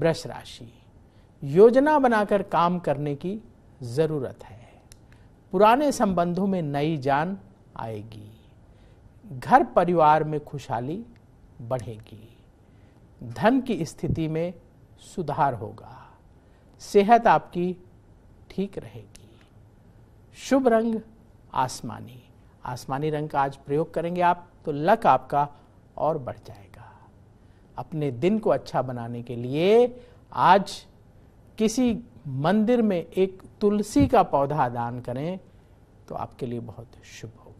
वृष राशि योजना बनाकर काम करने की ज़रूरत है पुराने संबंधों में नई जान आएगी घर परिवार में खुशहाली बढ़ेगी धन की स्थिति में सुधार होगा सेहत आपकी ठीक रहेगी शुभ रंग आसमानी आसमानी रंग का आज प्रयोग करेंगे आप तो लक आपका और बढ़ जाएगा अपने दिन को अच्छा बनाने के लिए आज किसी मंदिर में एक तुलसी का पौधा दान करें तो आपके लिए बहुत शुभ हो